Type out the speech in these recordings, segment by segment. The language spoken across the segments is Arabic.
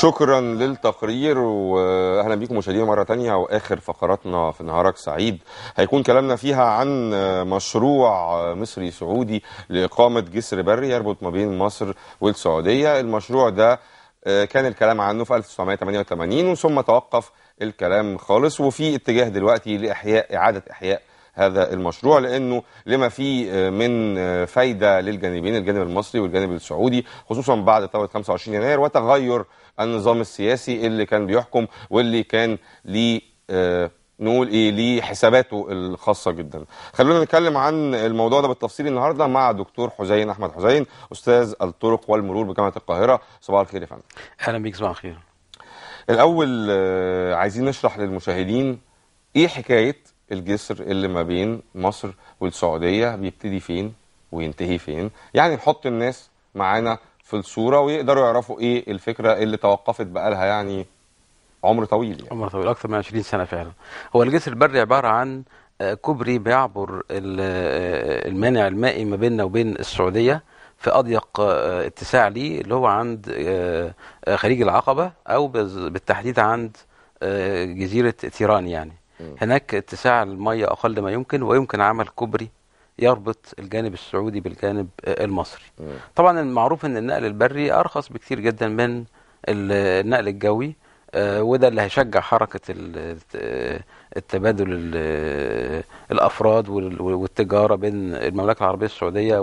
شكرا للتقرير واهلا بيكم مشاهدينا مره ثانيه واخر فقراتنا في نهارك سعيد هيكون كلامنا فيها عن مشروع مصري سعودي لاقامه جسر بري يربط ما بين مصر والسعوديه المشروع ده آه، كان الكلام عنه في 1988 ثم توقف الكلام خالص وفي اتجاه دلوقتي لاحياء اعاده احياء هذا المشروع لانه لما فيه آه، من آه، فايده للجانبين الجانب المصري والجانب السعودي خصوصا بعد ثوره 25 يناير وتغير النظام السياسي اللي كان بيحكم واللي كان ليه آه، نقول ايه ليه حساباته الخاصه جدا خلونا نتكلم عن الموضوع ده بالتفصيل النهارده مع دكتور حسين احمد حسين استاذ الطرق والمرور بجامعه القاهره صباح الخير يا فندم اهلا بيك صباح الخير الاول عايزين نشرح للمشاهدين ايه حكايه الجسر اللي ما بين مصر والسعودية بيبتدي فين وينتهي فين يعني نحط الناس معانا في الصورة ويقدروا يعرفوا ايه الفكرة اللي توقفت بقالها يعني عمر طويل يعني. عمر طويل أكثر من 20 سنة فعلا هو الجسر البري عبارة عن آه، كوبري بيعبر آه، المانع المائي ما بيننا وبين السعودية في أضيق آه، اتساع ليه اللي هو عند خليج العقبة أو بالتحديد عند جزيرة تيران يعني هناك اتساع المية أقل ما يمكن ويمكن عمل كوبري يربط الجانب السعودي بالجانب آه، المصري طبعا المعروف ان النقل البري ارخص بكثير جدا من النقل الجوي آه، وده اللي هيشجع حركة آه، التبادل الأفراد والتجارة بين المملكة العربية السعودية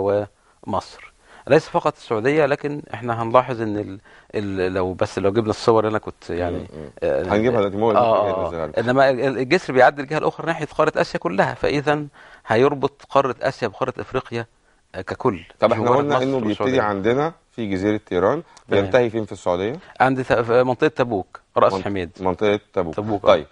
ومصر ليس فقط السعوديه لكن احنا هنلاحظ ان الـ الـ لو بس لو جبنا الصور انا كنت يعني آه، هنجيبها دلوقتي مو آه, آه، انما الجسر بيعدي الجهه الاخرى ناحيه قاره اسيا كلها فاذا هيربط قاره اسيا بقاره افريقيا آه، ككل طب احنا قلنا انه بيبتدي عندنا في جزيره تيران بينتهي فين في السعوديه؟ عند منطقه تبوك راس حميد منطقه تبوك, تبوك طيب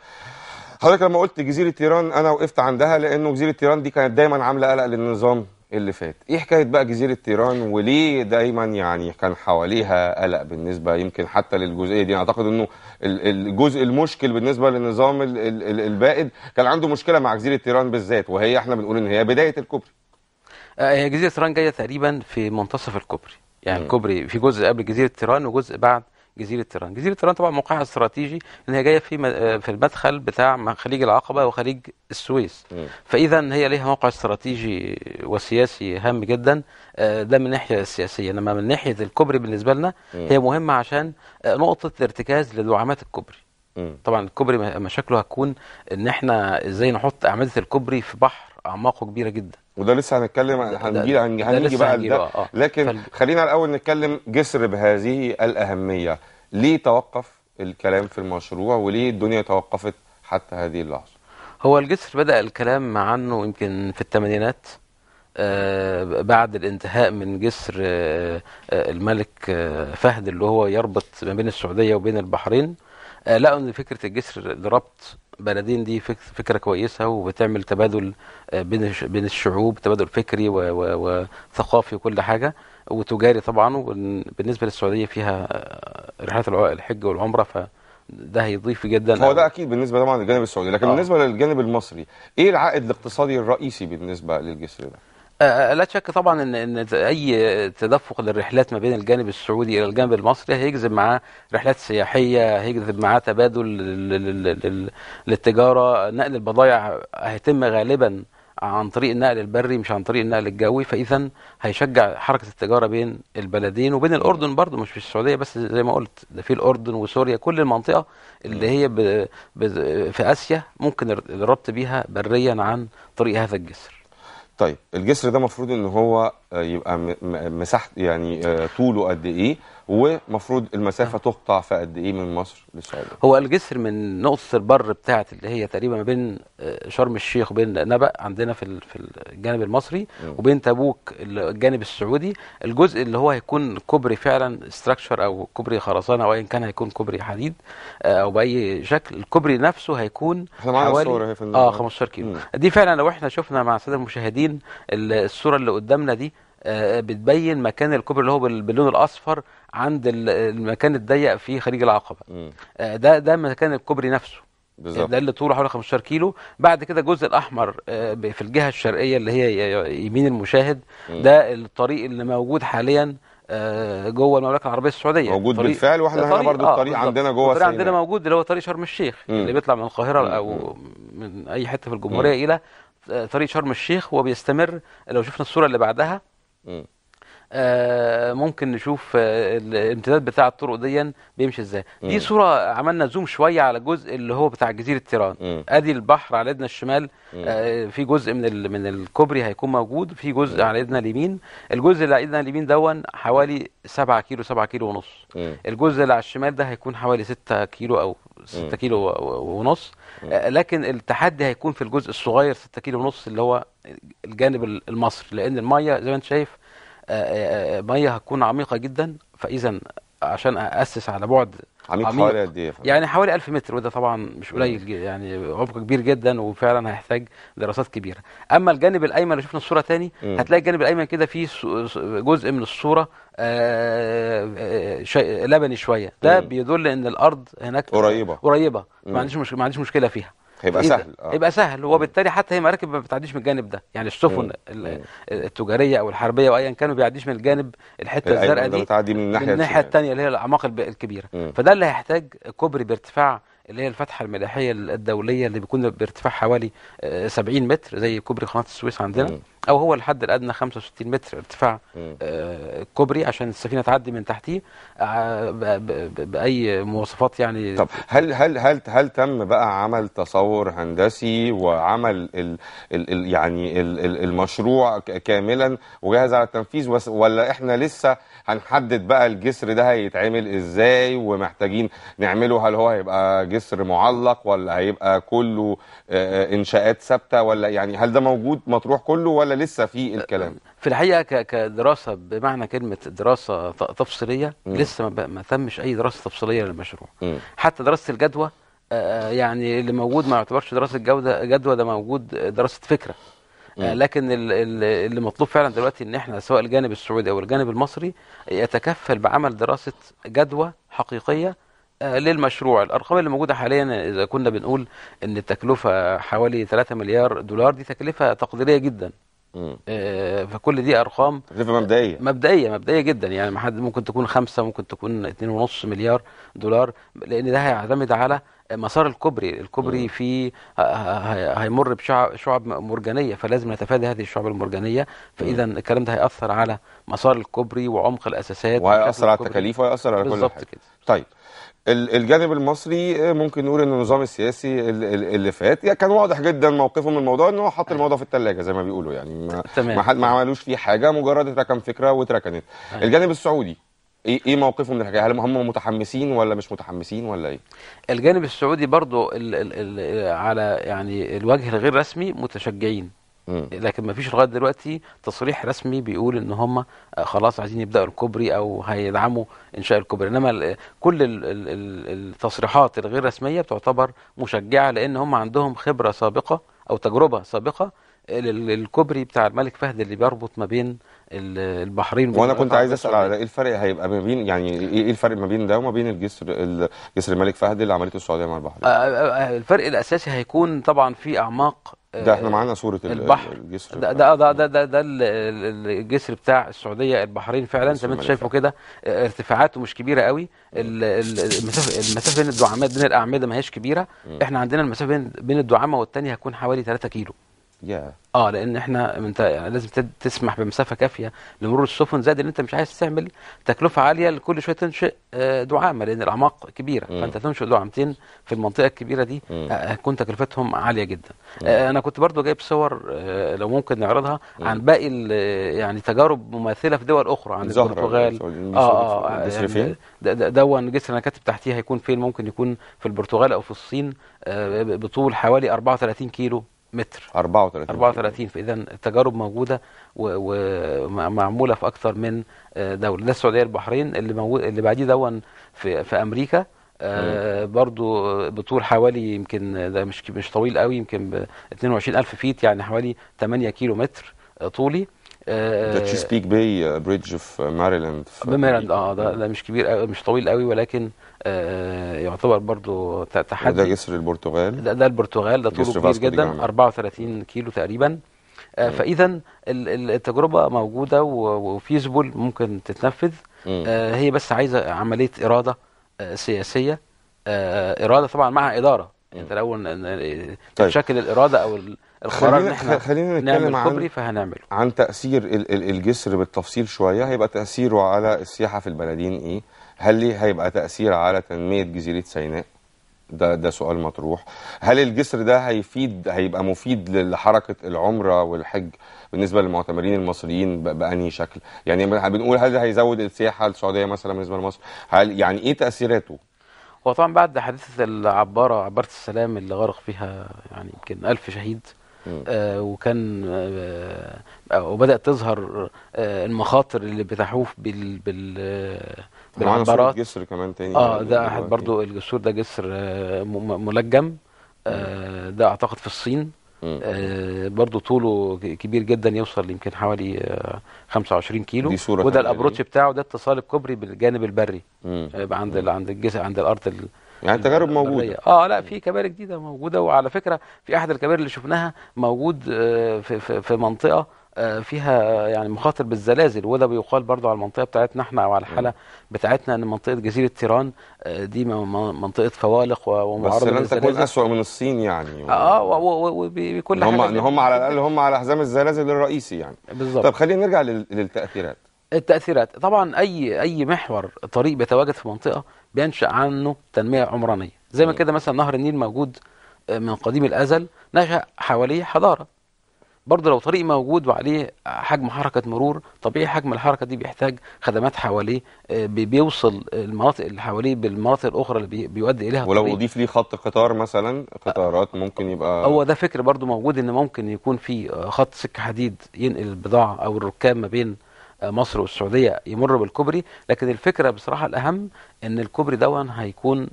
حضرتك لما قلت جزيره تيران انا وقفت عندها لانه جزيره تيران دي كانت دايما عامله قلق للنظام اللي فات ايه حكايه بقى جزيره تيران وليه دايما يعني كان حواليها قلق بالنسبه يمكن حتى للجزئيه دي اعتقد انه الجزء المشكل بالنسبه للنظام البائد كان عنده مشكله مع جزيره تيران بالذات وهي احنا بنقول ان هي بدايه الكوبري آه، هي جزيره تيران جايه تقريبا في منتصف الكوبري يعني م. الكوبري في جزء قبل جزيره تيران وجزء بعد جزيره تيران جزيره تيران طبعا موقعها استراتيجي ان هي جايه في آه، في المدخل بتاع خليج العقبه وخليج السويس فاذا هي ليها موقع استراتيجي وسياسي هام جدا آه، ده من الناحيه السياسيه انما من ناحيه الكوبري بالنسبه لنا هي مهمه عشان آه، نقطه الارتكاز لدعامات الكوبري طبعا الكوبري مشاكله هتكون ان احنا ازاي نحط اعمده الكوبري في بحر اعماقه كبيره جدا وده لسه هنتكلم هنجي هنجي بقى لده آه. لكن فل... خلينا الاول نتكلم جسر بهذه الاهميه ليه توقف الكلام في المشروع وليه الدنيا توقفت حتى هذه اللحظه هو الجسر بدأ الكلام عنه يمكن في الثمانينات آه، بعد الانتهاء من جسر آه، آه، الملك فهد اللي هو يربط ما بين السعوديه وبين البحرين لقوا ان فكره الجسر لربط بلدين دي فكره كويسه وبتعمل تبادل بين الشعوب تبادل فكري وثقافي وكل حاجه وتجاري طبعا وبالنسبه للسعوديه فيها رحلات الحج والعمره ف ده هيضيف جدا هو ده اكيد بالنسبه طبعا للجانب السعودي لكن أوه. بالنسبه للجانب المصري ايه العائد الاقتصادي الرئيسي بالنسبه للجسر ده آه، آه، لا شك طبعا ان ان اي تدفق للرحلات ما بين الجانب السعودي الى الجانب المصري هيجذب معاه رحلات سياحيه هيجذب معاه تبادل للتجاره نقل البضائع هيتم غالبا عن طريق النقل البري مش عن طريق النقل الجوي فاذا هيشجع حركه التجاره بين البلدين وبين الاردن برضه مش في السعوديه بس زي ما قلت ده في الاردن وسوريا كل المنطقه اللي هي في اسيا ممكن الربط بيها بريا عن طريق هذا الجسر طيب الجسر ده المفروض ان هو يبقى مساحه يعني آه، طوله قد ايه ومفروض المسافه آه. تقطع في قد ايه من مصر للسعوديه هو الجسر من نقص البر بتاعه اللي هي تقريبا ما بين آه، شرم الشيخ وبين نبأ عندنا في في الجانب المصري وبين تبوك الجانب السعودي الجزء اللي هو هيكون كوبري فعلا استراكشر او كوبري خرسانه او ايا كان هيكون كوبري حديد او باي شكل الكوبري نفسه هيكون احنا معانا الصوره في اه 15 كيلو مم. دي فعلا لو احنا شفنا مع الساده المشاهدين الصوره اللي قدامنا دي آه، بتبين مكان الكوبري اللي هو باللون الاصفر عند المكان الضيق في خليج العقبه آه، ده ده مكان الكوبري نفسه بالظبط ده اللي طوله حوالي 15 كيلو بعد كده الجزء الاحمر آه، في الجهه الشرقيه اللي هي يمين المشاهد ده الطريق اللي موجود حاليا جوه المملكه العربيه السعوديه موجود طريق بالفعل واحنا هنا برضو الطريق بالزبط. عندنا جوه الطريق عندنا موجود اللي هو طريق شرم الشيخ م. اللي بيطلع من القاهره م. او من اي حته في الجمهوريه م. الى طريق شرم الشيخ وبيستمر لو شفنا الصوره اللي بعدها Mm. آه، ممكن نشوف آه، الامتداد بتاع الطرق دي بيمشي ازاي دي صوره عملنا زوم شويه على الجزء اللي هو بتاع جزيره تيران ادي البحر على ايدنا الشمال آه، في جزء من من الكوبري هيكون موجود في جزء على ايدنا اليمين الجزء اللي على ايدنا اليمين دون حوالي 7 كيلو 7 كيلو ونص الجزء اللي على الشمال ده هيكون حوالي 6 كيلو او 6 كيلو ونص لكن التحدي هيكون في الجزء الصغير 6 كيلو ونص اللي هو الجانب المصري لان الميه زي ما انت شايف آه، آه، آه، ميه هتكون عميقه جدا فاذا عشان اسس على بعد عميق, عميق حوالي قد ايه يعني حوالي 1000 متر وده طبعا مش قليل يعني عمق كبير جدا وفعلا هيحتاج دراسات كبيره اما الجانب الايمن لو شفنا الصوره تاني م. هتلاقي الجانب الايمن كده فيه جزء من الصوره لبني شويه ده بيدل ان الارض هناك قريبه قريبه ما عنديش مش... ما عنديش مشكله فيها هيبقى إيه سهل آه. هيبقى سهل وبالتالي حتى هي مراكب ما بتعديش من الجانب ده يعني السفن التجاريه او الحربيه او ايا كان ما بيعديش من الجانب الحته الزرقاء دي بتعدي من الناحيه الثانيه اللي هي الاعماق الكبيره مم. فده اللي هيحتاج كوبري بارتفاع اللي هي الفتحه الملاحيه الدوليه اللي بيكون بارتفاع حوالي 70 آه، متر زي كوبري قناه السويس عندنا م. او هو الحد الادنى 65 متر ارتفاع آه كوبري عشان السفينه تعدي من تحتيه آه، باي مواصفات يعني طب هل هل هل هل تم بقى عمل تصور هندسي وعمل الـ الـ يعني الـ الـ المشروع كاملا وجاهز على التنفيذ ولا احنا لسه هنحدد بقى الجسر ده هيتعمل ازاي ومحتاجين نعمله هل هو هيبقى جسر معلق ولا هيبقى كله آه، آه، انشاءات ثابته ولا يعني هل ده موجود مطروح كله ولا لسه في الكلام في الحقيقه كدراسه بمعنى كلمه دراسه تفصيليه م. لسه ما تمش اي دراسه تفصيليه للمشروع م. حتى دراسه الجدوى آه، يعني اللي موجود ما يعتبرش دراسه جوده جدوى ده موجود دراسه فكره آه، لكن اللي مطلوب فعلا دلوقتي ان احنا سواء الجانب السعودي او الجانب المصري يتكفل بعمل دراسه جدوى حقيقيه آه، للمشروع الارقام اللي موجوده حاليا اذا كنا بنقول ان التكلفه حوالي 3 مليار دولار دي تكلفه تقديريه جدا آه، فكل دي ارقام تكلفه مبدئيه مبدئيه مبدئيه جدا يعني ما حد ممكن تكون خمسة ممكن تكون 2.5 مليار دولار لان ده هيعتمد على مسار الكوبري الكوبري فيه هيمر بشعب مرجانيه فلازم نتفادى هذه الشعب المرجانيه فاذا الكلام ده هياثر على مسار الكوبري وعمق الاساسات وهياثر على التكاليف وهياثر على كل حاجه بالظبط كده طيب الجانب المصري آه، ممكن نقول ان النظام السياسي اللي فات يعني كان واضح جدا موقفه من الموضوع ان هو حط أيوه. الموضوع في الثلاجه زي ما بيقولوا يعني ما, ما عملوش فيه حاجه مجرد اتركن فكره واتركنت أيوه. الجانب السعودي ايه ايه موقفهم من الحكايه هل هم متحمسين ولا مش متحمسين ولا ايه الجانب السعودي برضو على يعني الوجه الغير رسمي متشجعين مم. لكن ما فيش لغايه دلوقتي تصريح رسمي بيقول ان هم خلاص عايزين يبداوا الكوبري او هيدعموا انشاء الكوبري انما كل التصريحات الغير رسميه بتعتبر مشجعه لان هم عندهم خبره سابقه او تجربه سابقه للكوبري بتاع الملك فهد اللي بيربط ما بين البحرين وانا كنت عايز اسال على ايه الفرق هيبقى ما بين يعني ايه الفرق ما بين ده وما بين الجسر جسر الملك فهد اللي عملته السعوديه مع البحرين آه، آه، آه، الفرق الاساسي هيكون طبعا في اعماق ده احنا معانا صوره البحر الجسر ده ده ده ده, ده, ده الجسر بتاع السعوديه البحرين فعلا زي ما انت شايفه كده ارتفاعاته مش كبيره قوي المسافه المسافه بين الدعامات بين الاعمده ما هياش كبيره احنا عندنا المسافه بين الدعامه والثانيه هتكون حوالي 3 كيلو yeah. اه لان احنا انت لازم تسمح بمسافه كافيه لمرور السفن زائد ان انت مش عايز تعمل تكلفه عاليه لكل شويه تنشئ آه، دعامه لان الاعماق كبيره mm. فانت تنشئ دعامتين في المنطقه الكبيره دي آه، هتكون تكلفتهم عاليه جدا mm. انا كنت برضو جايب صور لو ممكن نعرضها mm. عن باقي يعني تجارب مماثله في دول اخرى عن البرتغال اه اه جسر يعني فين؟ دون جسر انا كاتب تحتيه هيكون فين ممكن يكون في البرتغال او في الصين بطول حوالي 34 كيلو متر 34 34 فاذا التجارب موجوده ومعموله في اكثر من آه، دوله ده السعوديه البحرين اللي موجود اللي بعديه دون في في امريكا آه برضو بطول حوالي يمكن ده مش مش طويل قوي يمكن ب 22000 فيت يعني حوالي 8 كيلو متر آه، طولي ده تشيسبيك باي بريدج في ماريلاند ماريلاند اه ده, ده مش كبير قوي مش طويل قوي ولكن آه يعتبر برضو تحدي ده جسر البرتغال ده, ده البرتغال ده طوله كبير جدا 34 كيلو تقريبا آه فاذا التجربه موجوده وفيزبل ممكن تتنفذ آه هي بس عايزه عمليه اراده آه، سياسيه آه، اراده طبعا معها اداره يعني تلون طيب. شكل الاراده او القرار ان احنا خلينا نتكلم نعمل كوبري فهنعمله عن تاثير الجسر بالتفصيل شويه هيبقى تاثيره على السياحه في البلدين ايه هل ليه هيبقى تاثير على تنميه جزيره سيناء ده ده سؤال مطروح هل الجسر ده هيفيد هيبقى مفيد لحركه العمره والحج بالنسبه للمعتمرين المصريين بانهي شكل يعني بنقول هل هيزود السياحه السعوديه مثلا بالنسبه لمصر هل يعني ايه تاثيراته هو طبعا بعد حادثه العباره عباره السلام اللي غرق فيها يعني يمكن ألف شهيد آه وكان آه آه وبدات تظهر آه المخاطر اللي بتحوف بال بال بالعبارات جسر كمان تاني اه ده احد برضو الجسور ده جسر آه ملجم آه ده اعتقد في الصين آه، برضو طوله كبير جدا يوصل يمكن حوالي 25 آه، كيلو دي صورة وده الابروتش بتاعه ده اتصال الكوبري بالجانب البري مم. آه، عند مم. عند الجسم عند الارض يعني تجارب موجوده اه لا في كباري جديده موجوده وعلى فكره في احد الكباري اللي شفناها موجود في, في, في منطقه آه، فيها يعني مخاطر بالزلازل وده بيقال برضو على المنطقه بتاعتنا احنا او على الحاله بتاعتنا ان منطقه جزيره تيران آه، دي منطقه فوالق ومعارضه بس لن تكون اسوء من الصين يعني و... اه وبكل حاجه هم هم على الاقل هم على حزام الزلازل الرئيسي يعني بالظبط طب خلينا نرجع للتاثيرات التاثيرات طبعا اي اي محور طريق بيتواجد في منطقه بينشا عنه تنميه عمرانيه زي ما كده مثلا نهر النيل موجود آه، من قديم الازل نشا حواليه حضاره برضه لو طريق موجود وعليه حجم حركة مرور طبيعي حجم الحركة دي بيحتاج خدمات حواليه آه، بيوصل المناطق اللي حواليه بالمناطق الأخرى اللي بيؤدي إليها ولو طبيعي. أضيف ليه خط قطار مثلا قطارات ممكن يبقى هو ده فكر برضه موجود إن ممكن يكون في آه، خط سكة حديد ينقل البضاعة أو الركاب ما بين آه، مصر والسعودية يمر بالكوبري لكن الفكرة بصراحة الأهم إن الكوبري دون هيكون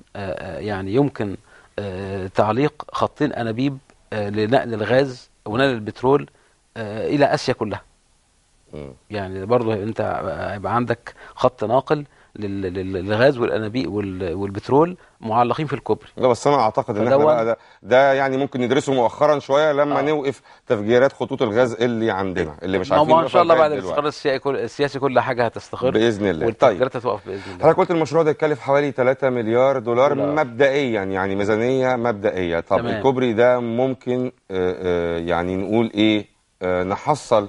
يعني يمكن تعليق خطين أنابيب لنقل الغاز ونال البترول آه، الى اسيا كلها يعني برضه انت هيبقى عندك خط ناقل للغاز والانابيب والبترول معلقين في الكوبري لا بس انا اعتقد ان احنا ده, ده يعني ممكن ندرسه مؤخرا شويه لما آه. نوقف تفجيرات خطوط الغاز اللي عندنا اللي مش عارفين ما ان شاء الله بعد الاستقرار السياسي كل حاجه هتستقر باذن الله والتفجيرات طيب. هتوقف باذن الله حضرتك قلت المشروع ده يتكلف حوالي 3 مليار دولار لا. مبدئيا يعني ميزانيه مبدئيه طب تمام. الكوبري ده ممكن آه، آه، يعني نقول ايه آه، نحصل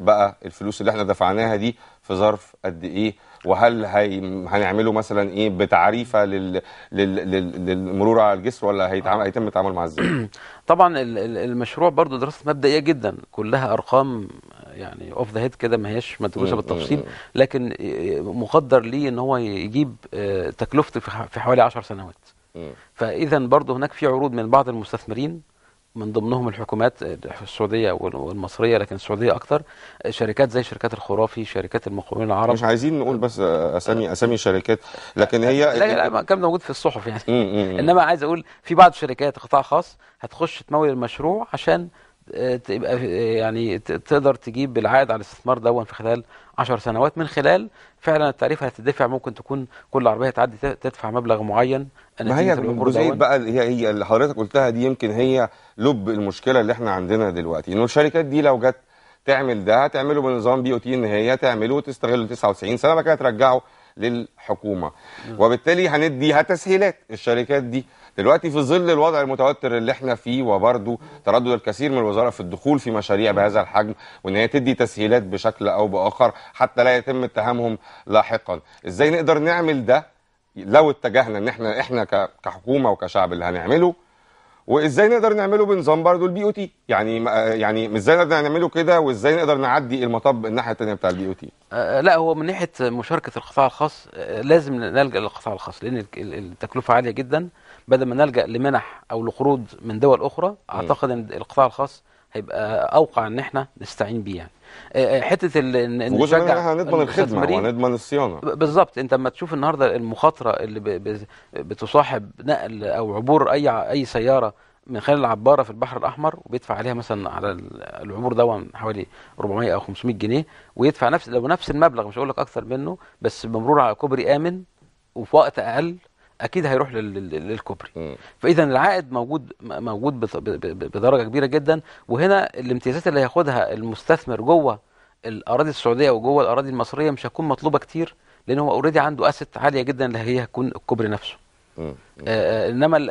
بقى الفلوس اللي احنا دفعناها دي في ظرف قد ايه وهل هي... هنعمله مثلا ايه بتعريفه لل... لل... لل... للمرور على الجسر ولا هيتعامل هيتم التعامل معاه ازاي؟ طبعا المشروع برضو دراسه مبدئيه جدا كلها ارقام يعني اوف ذا هيد كده ما هياش مدروسه بالتفصيل لكن مقدر ليه ان هو يجيب آه، تكلفته في حوالي 10 سنوات فاذا برضو هناك في عروض من بعض المستثمرين من ضمنهم الحكومات آه، السعوديه والمصريه لكن السعوديه اكثر آه، شركات زي شركات الخرافي شركات المقاولين العرب مش عايزين نقول بس آه، اسامي اسامي شركات لكن هي لا لا كان موجود في الصحف يعني انما عايز اقول في بعض الشركات قطاع خاص هتخش تمول المشروع عشان تبقى يعني تقدر تجيب العائد على الاستثمار دون في خلال 10 سنوات من خلال فعلا التعريف هتدفع ممكن تكون كل عربيه تعدي تدفع مبلغ معين ما هي الجزئيه بقى هي هي اللي حضرتك قلتها دي يمكن هي لب المشكله اللي احنا عندنا دلوقتي انه الشركات دي لو جت تعمل ده هتعمله بنظام بي او تي ان هي تعمله وتستغله 99 سنه بعد كده ترجعه للحكومه وبالتالي هنديها تسهيلات الشركات دي دلوقتي في ظل الوضع المتوتر اللي احنا فيه وبرده تردد الكثير من الوزاره في الدخول في مشاريع بهذا الحجم وان هي تدي تسهيلات بشكل او باخر حتى لا يتم اتهامهم لاحقا ازاي نقدر نعمل ده لو اتجهنا ان احنا احنا كحكومه وكشعب اللي هنعمله وازاي نقدر نعمله بنظام برضه البي او تي يعني يعني ازاي نقدر نعمله كده وازاي نقدر نعدي المطب الناحيه الثانيه بتاع البي او تي لا هو من ناحيه مشاركه القطاع الخاص أه، لازم نلجا للقطاع الخاص لان التكلفه عاليه جدا بدل ما نلجا لمنح او لقروض من دول اخرى اعتقد ان القطاع الخاص هيبقى اوقع ان احنا نستعين بيه يعني آه، آه، حته ان نشجع هنضمن الخدمه وهنضمن الصيانه بالظبط انت لما تشوف النهارده المخاطره اللي بتصاحب نقل او عبور اي اي سياره من خلال العباره في البحر الاحمر وبيدفع عليها مثلا على العبور ده حوالي 400 او 500 جنيه ويدفع نفس لو نفس المبلغ مش هقول لك اكثر منه بس بمرور على كوبري امن وفي وقت اقل اكيد هيروح للكوبري فاذا العائد موجود موجود بدرجه كبيره جدا وهنا الامتيازات اللي هياخدها المستثمر جوه الاراضي السعوديه وجوه الاراضي المصريه مش هتكون مطلوبه كتير لان هو اوريدي عنده اسيت عاليه جدا اللي هي هتكون الكوبري نفسه انما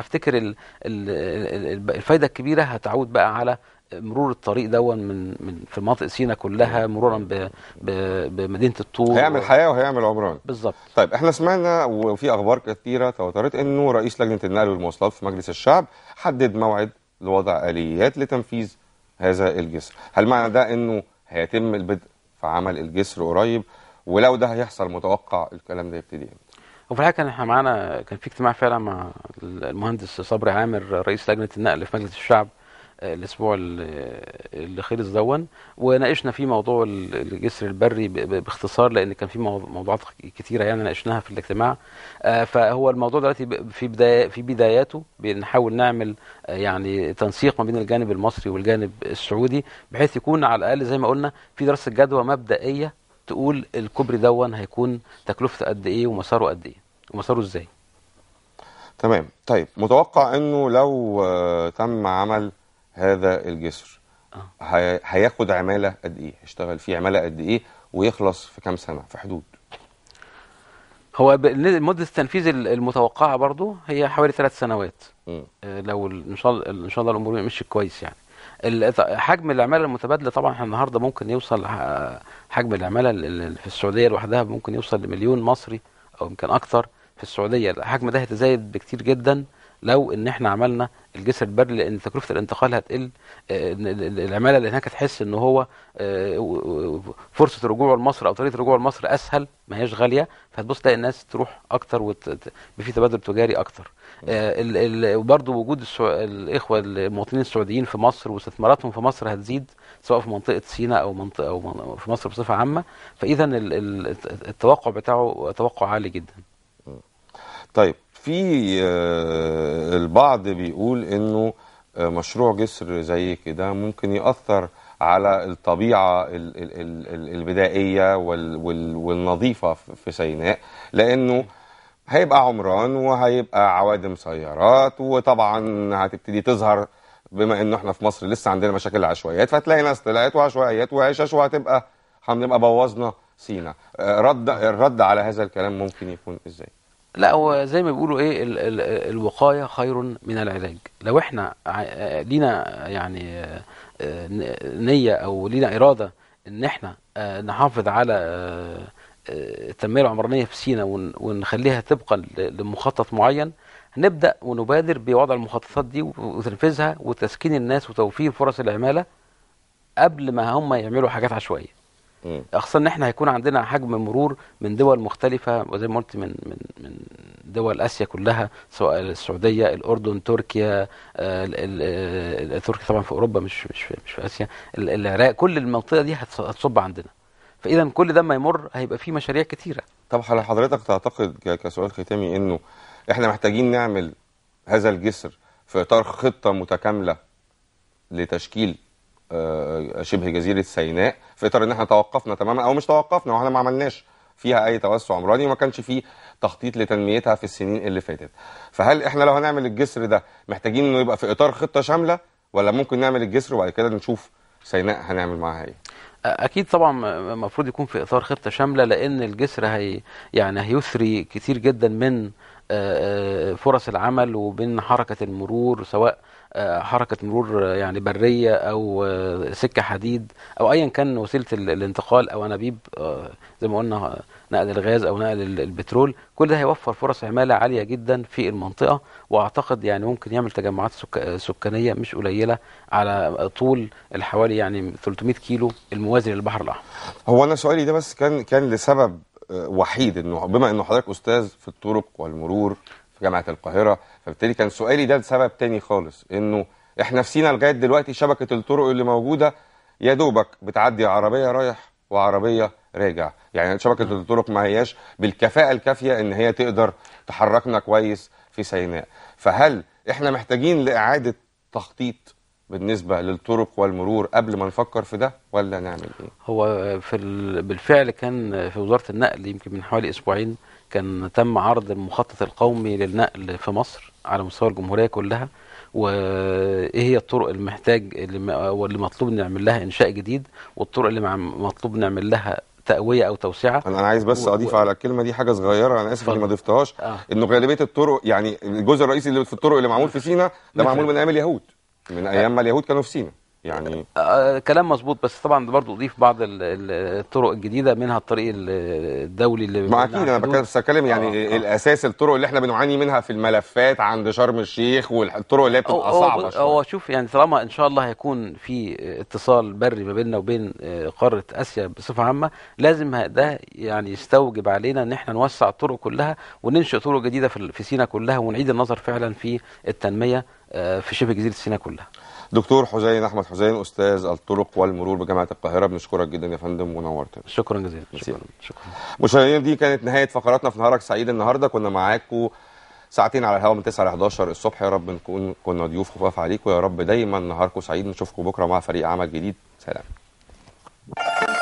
افتكر الفايده الكبيره هتعود بقى على مرور الطريق دون من من في مناطق سينا كلها مرورا ب ب بمدينه الطور هيعمل حياه وهيعمل عمران بالظبط طيب احنا سمعنا وفي اخبار كثيره توترت انه رئيس لجنه النقل والمواصلات في مجلس الشعب حدد موعد لوضع اليات لتنفيذ هذا الجسر هل معنى ده انه هيتم البدء في عمل الجسر قريب ولو ده هيحصل متوقع الكلام ده يبتدي امتى وفي الحقيقه كان احنا معانا كان في اجتماع فعلا مع المهندس صبري عامر رئيس لجنه النقل في مجلس الشعب الاسبوع اللي خلص دون وناقشنا فيه موضوع الجسر البري باختصار لان كان في موضوعات كثيره يعني ناقشناها في الاجتماع آه، فهو الموضوع دلوقتي في بداية في بداياته بنحاول نعمل آه، يعني تنسيق ما بين الجانب المصري والجانب السعودي بحيث يكون على الاقل زي ما قلنا في دراسه جدوى مبدئيه تقول الكوبري دون هيكون تكلفته قد ايه ومساره قد ايه ومساره ازاي تمام طيب متوقع انه لو آه، تم عمل هذا الجسر آه. هياخد عماله قد ايه هيشتغل فيه عماله قد ايه ويخلص في كام سنه في حدود هو مده التنفيذ المتوقعه برضو هي حوالي ثلاث سنوات م. آه، لو ان شاء الله ان شاء الله الامور مشيت كويس يعني حجم العماله المتبادله طبعا احنا النهارده ممكن يوصل حجم العماله في السعوديه لوحدها ممكن يوصل لمليون مصري او يمكن اكثر في السعوديه الحجم ده هيتزايد بكتير جدا لو ان احنا عملنا الجسر البري لان تكلفه الانتقال هتقل آه، العماله اللي هناك هتحس ان هو آه، فرصه رجوعه لمصر او طريقه رجوعه لمصر اسهل ما هياش غاليه فهتبص تلاقي الناس تروح اكتر وفي تبادل تجاري اكتر آه، وبرضه وجود الاخوه المواطنين السعوديين في مصر واستثماراتهم في مصر هتزيد سواء في منطقه سيناء او منطقه او في مصر بصفه عامه فاذا التوقع بتاعه توقع عالي جدا. طيب في البعض بيقول انه آه، مشروع جسر زي كده ممكن يأثر على الطبيعة البدائية والنظيفة في سيناء لأنه هيبقى عمران وهيبقى عوادم سيارات وطبعا هتبتدي تظهر بما انه احنا في مصر لسه عندنا مشاكل العشوائيات فتلاقي ناس طلعت وعشوائيات وعشاش وهتبقى هنبقى بوظنا سينا آه، رد الرد على هذا الكلام ممكن يكون ازاي لا هو زي ما بيقولوا ايه ال ال الوقايه خير من العلاج لو احنا لينا يعني آه، نيه او لينا اراده ان احنا آه، نحافظ على آه، التنميه العمرانيه في سينا ونخليها تبقى لمخطط معين هنبدا ونبادر بوضع المخططات دي وتنفيذها وتسكين الناس وتوفير فرص العماله قبل ما هم يعملوا حاجات عشوائيه خاصه ان احنا هيكون عندنا حجم مرور من دول مختلفه وزي ما قلت من من من دول اسيا كلها سواء السعوديه الاردن تركيا آه، آه، تركيا طبعا في اوروبا مش مش في, مش في اسيا العراق كل المنطقه دي هتصب عندنا فاذا كل ده ما يمر هيبقى فيه مشاريع كتيره طب هل حضرتك تعتقد كسؤال ختامي انه احنا محتاجين نعمل هذا الجسر في اطار خطه متكامله لتشكيل آه، شبه جزيره سيناء في اطار ان احنا توقفنا تماما او مش توقفنا واحنا ما عملناش فيها اي توسع عمراني وما كانش فيه تخطيط لتنميتها في السنين اللي فاتت فهل احنا لو هنعمل الجسر ده محتاجين انه يبقى في اطار خطه شامله ولا ممكن نعمل الجسر وبعد كده نشوف سيناء هنعمل معاها ايه اكيد طبعا المفروض يكون في اطار خطه شامله لان الجسر هي يعني هيثري كتير جدا من فرص العمل وبين حركه المرور سواء آه، حركه مرور آه، يعني بريه او آه، سكه حديد او ايا كان وسيله الانتقال او انابيب زي ما قلنا نقل الغاز او نقل البترول كل ده هيوفر فرص عماله عاليه جدا في المنطقه واعتقد يعني ممكن يعمل تجمعات سكانيه مش قليله على طول الحوالي يعني 300 كيلو الموازي للبحر الاحمر هو انا سؤالي ده بس كان كان لسبب وحيد انه بما انه حضرتك استاذ في الطرق والمرور جامعه القاهره فبالتالي كان سؤالي ده لسبب تاني خالص انه احنا في سينا لغايه دلوقتي شبكه الطرق اللي موجوده يا دوبك بتعدي عربيه رايح وعربيه راجع يعني شبكه الطرق ما هياش بالكفاءه الكافيه ان هي تقدر تحركنا كويس في سيناء فهل احنا محتاجين لاعاده تخطيط بالنسبة للطرق والمرور قبل ما نفكر في ده ولا نعمل ايه؟ هو في بالفعل كان في وزارة النقل يمكن من حوالي اسبوعين كان تم عرض المخطط القومي للنقل في مصر على مستوى الجمهورية كلها وايه هي الطرق المحتاج واللي مطلوب نعمل لها انشاء جديد والطرق اللي مطلوب نعمل لها تقويه او توسعه انا عايز بس و... اضيف و... على الكلمه دي حاجه صغيره انا اسف اني ما ضفتهاش آه. انه غالبيه الطرق يعني الجزء الرئيسي اللي في الطرق اللي معمول في سينا ده معمول من ايام اليهود من ايام ما اليهود كانوا في سينا يعني آه، كلام مظبوط بس طبعا برضو اضيف بعض الطرق الجديده منها الطريق الدولي اللي ما اكيد انا بتكلم يعني آه،, آه. الاساس الطرق اللي احنا بنعاني منها في الملفات عند شرم الشيخ والطرق اللي بتبقى صعبه شويه هو شوف يعني طالما ان شاء الله هيكون في اتصال بري ما بيننا وبين آه، قاره اسيا بصفه عامه لازم ده يعني يستوجب علينا ان احنا نوسع الطرق كلها وننشئ طرق جديده في سينا كلها ونعيد النظر فعلا في التنميه في شبه جزيره سيناء كلها دكتور حسين احمد حسين استاذ الطرق والمرور بجامعه القاهره بنشكرك جدا يا فندم ونورتنا شكرا جزيلا شكرا شكرا مشاهدينا دي كانت نهايه فقراتنا في نهارك سعيد النهارده كنا معاكم ساعتين على الهواء من 9 ل 11 الصبح يا رب نكون كنا ضيوف خفاف عليكم يا رب دايما نهاركم سعيد نشوفكم بكره مع فريق عمل جديد سلام